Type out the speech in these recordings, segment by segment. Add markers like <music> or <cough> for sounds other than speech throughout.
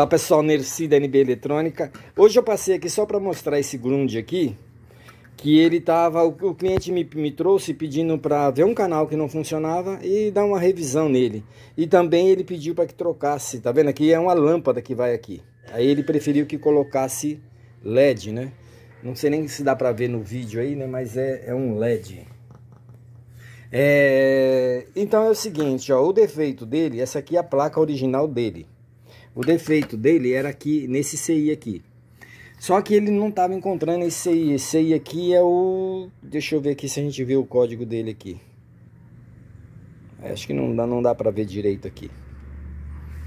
Olá pessoal, Nerci da NB Eletrônica. Hoje eu passei aqui só para mostrar esse grunge aqui, que ele tava, o, cliente me, me trouxe pedindo para ver um canal que não funcionava e dar uma revisão nele. E também ele pediu para que trocasse, tá vendo aqui é uma lâmpada que vai aqui. Aí ele preferiu que colocasse LED, né? Não sei nem se dá para ver no vídeo aí, né? Mas é, é um LED. É... Então é o seguinte, ó, o defeito dele, essa aqui é a placa original dele. O defeito dele era aqui, nesse CI aqui. Só que ele não estava encontrando esse CI. Esse CI aqui é o... Deixa eu ver aqui se a gente vê o código dele aqui. Acho que não dá, não dá para ver direito aqui.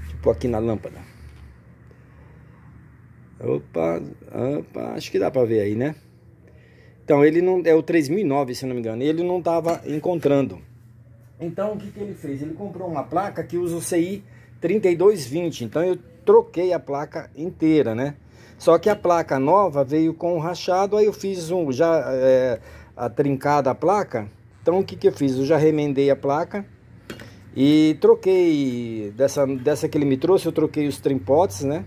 Tipo aqui na lâmpada. Opa, opa, acho que dá para ver aí, né? Então, ele não é o 3009, se não me engano. Ele não estava encontrando. Então, o que, que ele fez? Ele comprou uma placa que usa o CI 3220. Então eu troquei a placa inteira, né? Só que a placa nova veio com o rachado, aí eu fiz um já é, a trincada a placa. Então o que, que eu fiz? Eu já remendei a placa e troquei dessa, dessa que ele me trouxe, eu troquei os trimpotes, né?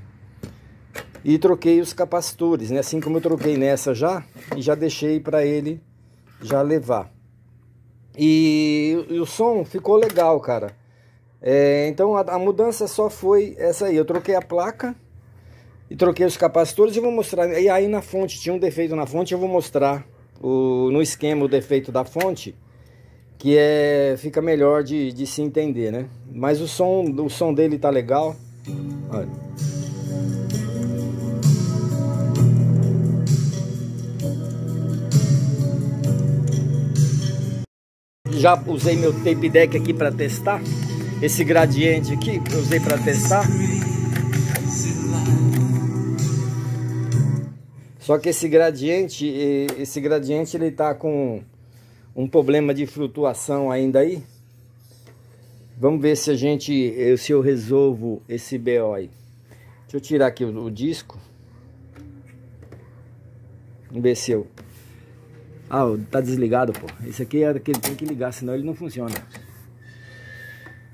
E troquei os capacitores, né? Assim como eu troquei nessa já, e já deixei para ele já levar. E, e o som ficou legal, cara. É, então a, a, mudança só foi essa aí. Eu troquei a placa e troquei os capacitores e vou mostrar. E aí na fonte tinha um defeito na fonte, eu vou mostrar o, no esquema o defeito da fonte, que é fica melhor de, de se entender, né? Mas o som, o som dele tá legal. Olha. Já usei meu tape deck aqui para testar esse gradiente aqui que eu usei para testar. Só que esse gradiente, esse gradiente ele tá com um problema de flutuação ainda aí. Vamos ver se a gente, se eu resolvo esse BO aí. Deixa eu tirar aqui o, disco. Vamos ver se eu... Ah, tá desligado, pô. Esse aqui é que ele tem que ligar, senão ele não funciona.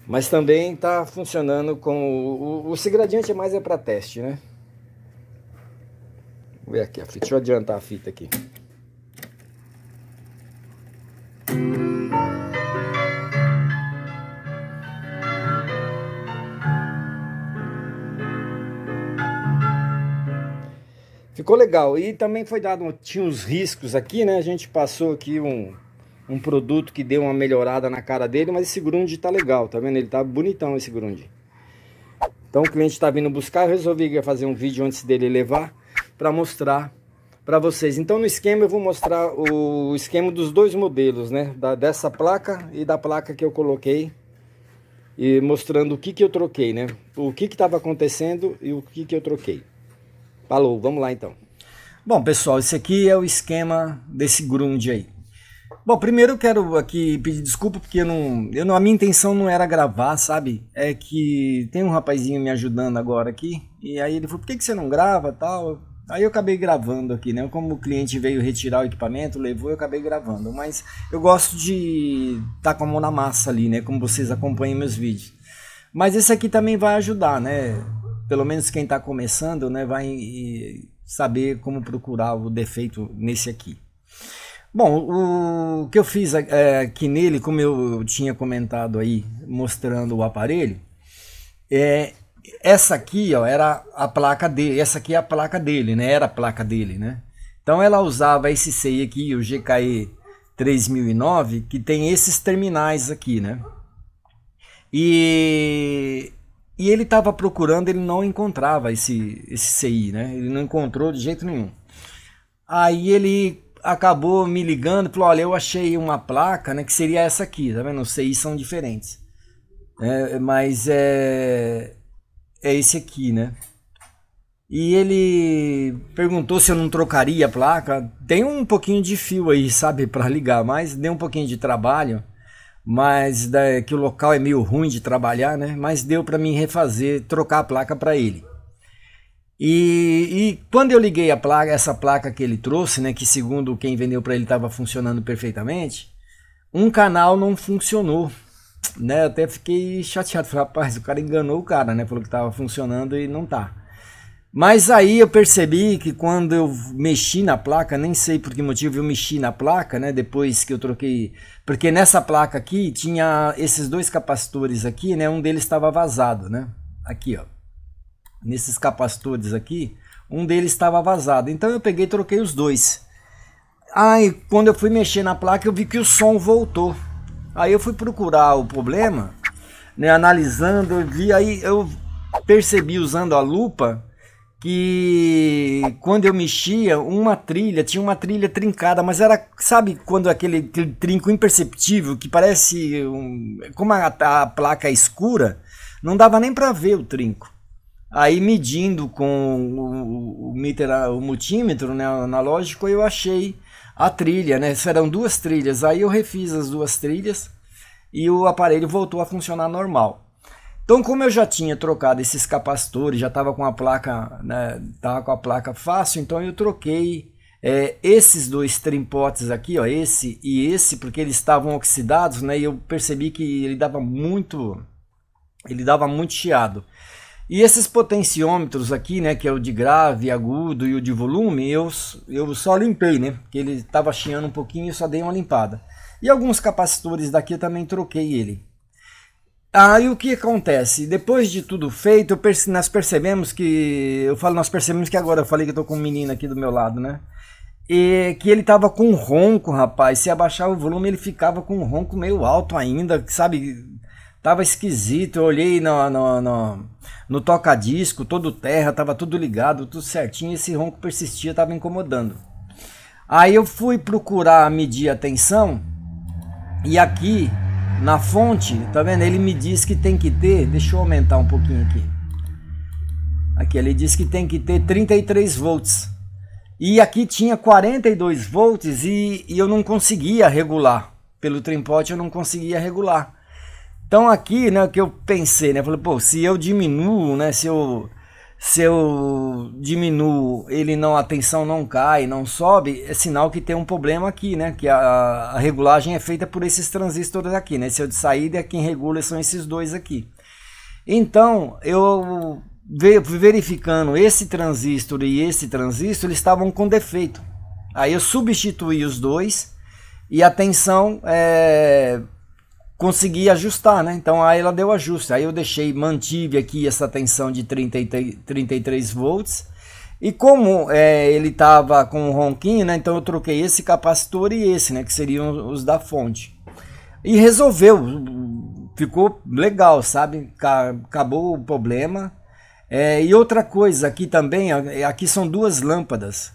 Mas também está funcionando com. O, o, o é mais é para teste, né? Vou ver aqui a fita. Deixa eu adiantar a fita aqui. Ficou legal. E também foi dado, tinha uns riscos aqui, né? A gente passou aqui um, um produto que deu uma melhorada na cara dele, mas esse grunge tá legal, tá vendo? Ele tá bonitão esse grunge. Então o cliente está vindo buscar, eu resolvi fazer um vídeo antes dele levar para mostrar para vocês. Então no esquema eu vou mostrar o esquema dos dois modelos, né? Da, dessa placa e da placa que eu coloquei e mostrando o que que eu troquei, né? O que que estava acontecendo e o que que eu troquei. Falou, vamos lá então. Bom pessoal, esse aqui é o esquema desse grunge aí. Bom, primeiro eu quero aqui pedir desculpa porque eu não, eu não, a minha intenção não era gravar, sabe? É que tem um rapazinho me ajudando agora aqui e aí ele falou: por que, que você não grava tal? Aí eu acabei gravando aqui, né? Como o cliente veio retirar o equipamento, levou, eu acabei gravando. Mas eu gosto de estar tá com a mão na massa ali, né? Como vocês acompanham meus vídeos. Mas esse aqui também vai ajudar, né? Pelo menos quem está começando, né? Vai eh, saber como procurar o defeito nesse aqui. Bom, o que eu fiz é, aqui nele, como eu tinha comentado aí, mostrando o aparelho, é, essa aqui ó, era a placa dele, essa aqui é a placa dele, né? Era a placa dele, né? Então ela usava esse CI aqui, o GKE 3009, que tem esses terminais aqui, né? E, e ele estava procurando, ele não encontrava esse, esse CI, né? Ele não encontrou de jeito nenhum. Aí ele acabou me ligando e falou: olha, eu achei uma placa, né? Que seria essa aqui, tá vendo? Os CI são diferentes. É, mas é. É esse aqui, né? E ele perguntou se eu não trocaria a placa. Tem um pouquinho de fio aí, sabe, para ligar, mas deu um pouquinho de trabalho. Mas que o local é meio ruim de trabalhar, né? Mas deu para mim refazer, trocar a placa para ele. E, e, quando eu liguei a placa, essa placa que ele trouxe, né, que segundo quem vendeu para ele estava funcionando perfeitamente, um canal não funcionou, né? Eu até fiquei chateado, falei, rapaz, o cara enganou o cara, né? Falou que estava funcionando e não tá. Mas aí eu percebi que quando eu mexi na placa, nem sei por que motivo eu mexi na placa, né? Depois que eu troquei. Porque nessa placa aqui tinha esses dois capacitores aqui, né? Um deles estava vazado, né? Aqui, ó nesses capacitores aqui, um deles estava vazado. Então eu peguei e troquei os dois. Aí quando eu fui mexer na placa, eu vi que o som voltou. Aí eu fui procurar o problema, né, analisando, eu vi aí eu percebi usando a lupa que quando eu mexia, uma trilha, tinha uma trilha trincada, mas era, sabe, quando aquele, aquele trinco imperceptível que parece um, como a, a placa é escura, não dava nem para ver o trinco. Aí medindo com o, o, meter, o multímetro né, analógico, eu achei a trilha, né? Serão duas trilhas. Aí eu refiz as duas trilhas e o aparelho voltou a funcionar normal. Então, como eu já tinha trocado esses capacitores, já estava com a placa, né, tava com a placa fácil, então eu troquei é, esses dois trimpotes aqui, ó, esse e esse, porque eles estavam oxidados, né? E eu percebi que ele dava muito, ele dava muito chiado. E esses potenciômetros aqui, né, que é o de grave, agudo e o de volume, eu, eu só limpei, né, porque ele estava chiando um pouquinho e só dei uma limpada. E alguns capacitores daqui eu também troquei ele. Aí ah, o que acontece? Depois de tudo feito, perce nós percebemos que. Eu falo, nós percebemos que agora eu falei que eu tô com um menino aqui do meu lado, né? E que ele tava com um ronco, rapaz. Se abaixar o volume, ele ficava com um ronco meio alto ainda, sabe? Tava esquisito, eu olhei no, no, no, no toca-disco, todo terra, tava tudo ligado, tudo certinho, esse ronco persistia, tava incomodando. Aí eu fui procurar medir a tensão e aqui na fonte, tá vendo? Ele me diz que tem que ter, deixa eu aumentar um pouquinho aqui. Aqui ele diz que tem que ter 33 volts. E aqui tinha 42 volts e, e eu não conseguia regular. Pelo trimpote eu não conseguia regular. Então aqui, né, que eu pensei, né, falei, pô, se eu diminuo, né, se eu se eu diminuo, ele não a tensão não cai, não sobe, é sinal que tem um problema aqui, né, que a, a regulagem é feita por esses transistores aqui, né? Se eu de saída, quem regula são esses dois aqui. Então, eu verificando esse transistor e esse transistor, eles estavam com defeito. Aí eu substituí os dois e a tensão é, consegui ajustar, né? Então aí ela deu ajuste. Aí eu deixei, mantive aqui essa tensão de 30, 33 volts. E como é, ele estava com um ronquinho, né? Então eu troquei esse capacitor e esse, né? Que seriam os da fonte. E resolveu, ficou legal, sabe? Acabou o problema. É, e outra coisa aqui também, é, aqui são duas lâmpadas.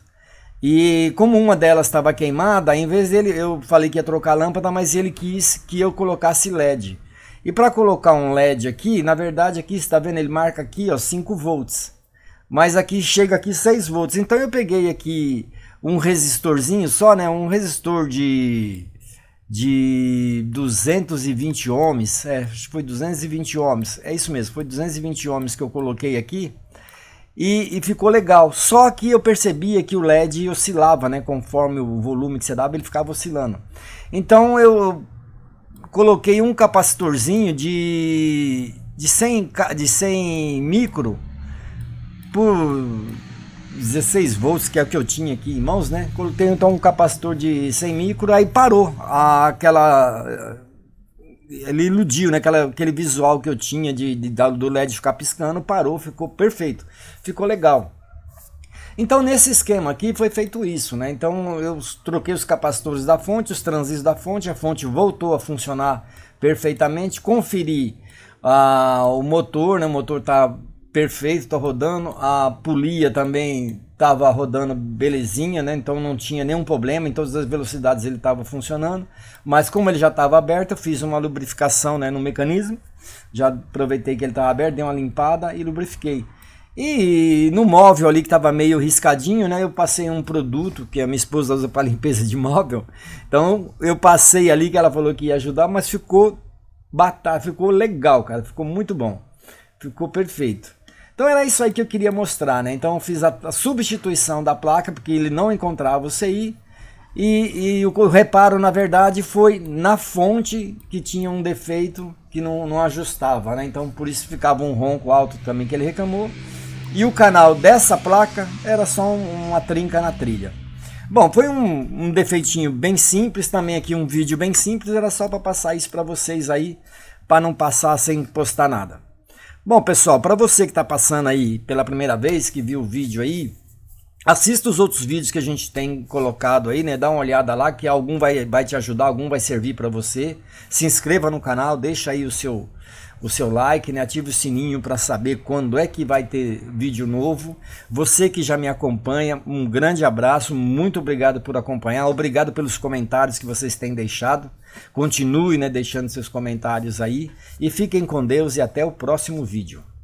E como uma delas estava queimada, em vez dele, eu falei que ia trocar a lâmpada, mas ele quis que eu colocasse LED. E para colocar um LED aqui, na verdade aqui, está vendo, ele marca aqui, ó, 5 volts. Mas aqui chega aqui 6 volts. Então eu peguei aqui um resistorzinho só, né? Um resistor de de 220 ohms, é, foi 220 ohms. É isso mesmo, foi 220 ohms que eu coloquei aqui. E, e, ficou legal. Só que eu percebia que o LED oscilava, né? Conforme o volume que você dava, ele ficava oscilando. Então eu coloquei um capacitorzinho de, de, 100, de 100 micro por 16 volts, que é o que eu tinha aqui em mãos, né? Coloquei então um capacitor de 100 micro, aí parou aquela ele iludiu, né? Aquela, aquele visual que eu tinha de, de, do LED ficar piscando, parou, ficou perfeito, ficou legal. Então, nesse esquema aqui foi feito isso, né? Então, eu troquei os capacitores da fonte, os transistores da fonte, a fonte voltou a funcionar perfeitamente. Conferi ah, o motor, né? O motor tá perfeito, tá rodando. A polia também estava rodando belezinha, né? Então não tinha nenhum problema, em todas as velocidades ele estava funcionando. Mas como ele já estava aberto, eu fiz uma lubrificação né, no mecanismo. Já aproveitei que ele estava aberto, dei uma limpada e lubrifiquei. E no móvel ali que estava meio riscadinho, né? Eu passei um produto que a minha esposa usa para <laughs> limpeza de móvel. Então eu passei ali que ela falou que ia ajudar, mas ficou batata, ficou legal, cara. Ficou muito bom. Ficou perfeito. Então era isso aí que eu queria mostrar, né? Então eu fiz a, a substituição da placa, porque ele não encontrava o CI, e, e, o reparo, na verdade, foi na fonte que tinha um defeito que não, não ajustava, né? Então por isso ficava um ronco alto também que ele reclamou. E o canal dessa placa era só uma trinca na trilha. Bom, foi um, um defeitinho bem simples, também aqui um vídeo bem simples, era só para passar isso para vocês aí, para não passar sem postar nada. Bom, pessoal, para você que está passando aí pela primeira vez, que viu o vídeo aí, assista os outros vídeos que a gente tem colocado aí, né? Dá uma olhada lá que algum vai, vai te ajudar, algum vai servir para você. Se inscreva no canal, deixa aí o seu o seu like, né? ative o sininho para saber quando é que vai ter vídeo novo. Você que já me acompanha, um grande abraço, muito obrigado por acompanhar, obrigado pelos comentários que vocês têm deixado. Continue né, deixando seus comentários aí e fiquem com Deus e até o próximo vídeo.